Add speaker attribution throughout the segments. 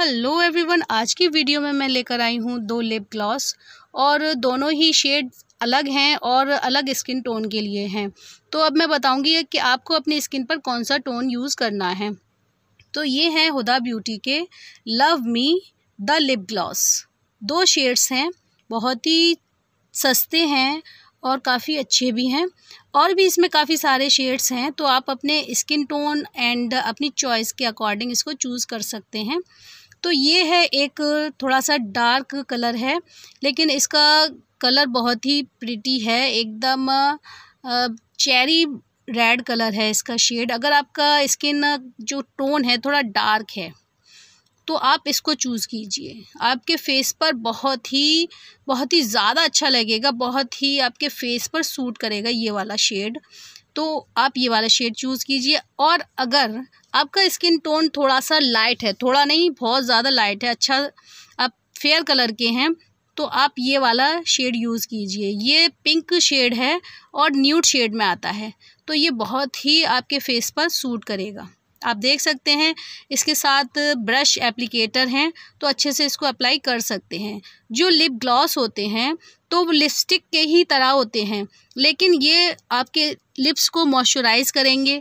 Speaker 1: hello everyone आज की video में मैं लेकर आई हूँ दो लिप ग्लॉस और दोनों ही शेड अलग हैं और अलग स्किन टोन के लिए हैं तो अब मैं बताऊँगी कि आपको अपनी स्किन पर कौन सा टोन यूज़ करना है तो ये हैं हुदा ब्यूटी के love me the lip gloss दो शेड्स हैं बहुत ही सस्ते हैं और काफ़ी अच्छे भी हैं और भी इसमें काफ़ी सारे शेड्स हैं तो आप अपने स्किन टोन एंड अपनी चॉइस के अकॉर्डिंग इसको चूज़ कर सकते हैं तो ये है एक थोड़ा सा डार्क कलर है लेकिन इसका कलर बहुत ही प्रिटी है एकदम चेरी रेड कलर है इसका शेड अगर आपका स्किन जो टोन है थोड़ा डार्क है तो आप इसको चूज़ कीजिए आपके फेस पर बहुत ही बहुत ही ज़्यादा अच्छा लगेगा बहुत ही आपके फेस पर सूट करेगा ये वाला शेड तो आप ये वाला शेड चूज़ कीजिए और अगर आपका स्किन टोन थोड़ा सा लाइट है थोड़ा नहीं बहुत ज़्यादा लाइट है अच्छा आप फेयर कलर के हैं तो आप ये वाला शेड यूज़ कीजिए ये पिंक शेड है और न्यूट शेड में आता है तो ये बहुत ही आपके फेस पर सूट करेगा आप देख सकते हैं इसके साथ ब्रश एप्लीकेटर हैं तो अच्छे से इसको अप्लाई कर सकते हैं जो लिप ग्लॉस होते हैं तो लिपस्टिक के ही तरह होते हैं लेकिन ये आपके लिप्स को मॉइस्चराइज़ करेंगे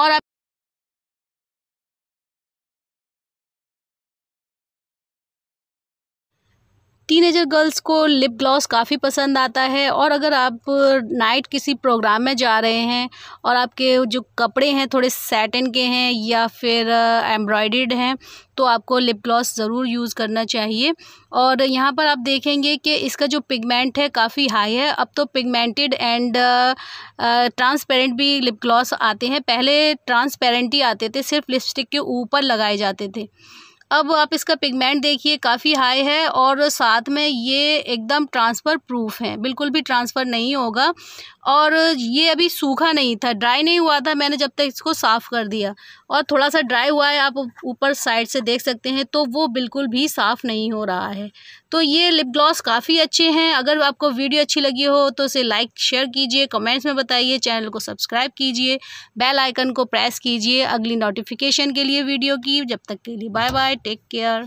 Speaker 1: और आप टीनेजर गर्ल्स को लिप ग्लॉस काफ़ी पसंद आता है और अगर आप नाइट किसी प्रोग्राम में जा रहे हैं और आपके जो कपड़े हैं थोड़े सैटन के हैं या फिर एम्ब्रॉयड हैं तो आपको लिप ग्लॉस ज़रूर यूज़ करना चाहिए और यहाँ पर आप देखेंगे कि इसका जो पिगमेंट है काफ़ी हाई है अब तो पिगमेंटेड एंड ट्रांसपेरेंट भी लिप ग्लॉस आते हैं पहले ट्रांसपेरेंट ही आते थे सिर्फ लिपस्टिक के ऊपर लगाए जाते थे अब आप इसका पिगमेंट देखिए काफ़ी हाई है और साथ में ये एकदम ट्रांसफ़र प्रूफ है बिल्कुल भी ट्रांसफ़र नहीं होगा और ये अभी सूखा नहीं था ड्राई नहीं हुआ था मैंने जब तक इसको साफ़ कर दिया और थोड़ा सा ड्राई हुआ है आप ऊपर साइड से देख सकते हैं तो वो बिल्कुल भी साफ़ नहीं हो रहा है तो ये लिप ग्लॉस काफ़ी अच्छे हैं अगर आपको वीडियो अच्छी लगी हो तो इसे लाइक शेयर कीजिए कमेंट्स में बताइए चैनल को सब्सक्राइब कीजिए बेल आइकन को प्रेस कीजिए अगली नोटिफिकेशन के लिए वीडियो की जब तक के लिए बाय बाय टेक केयर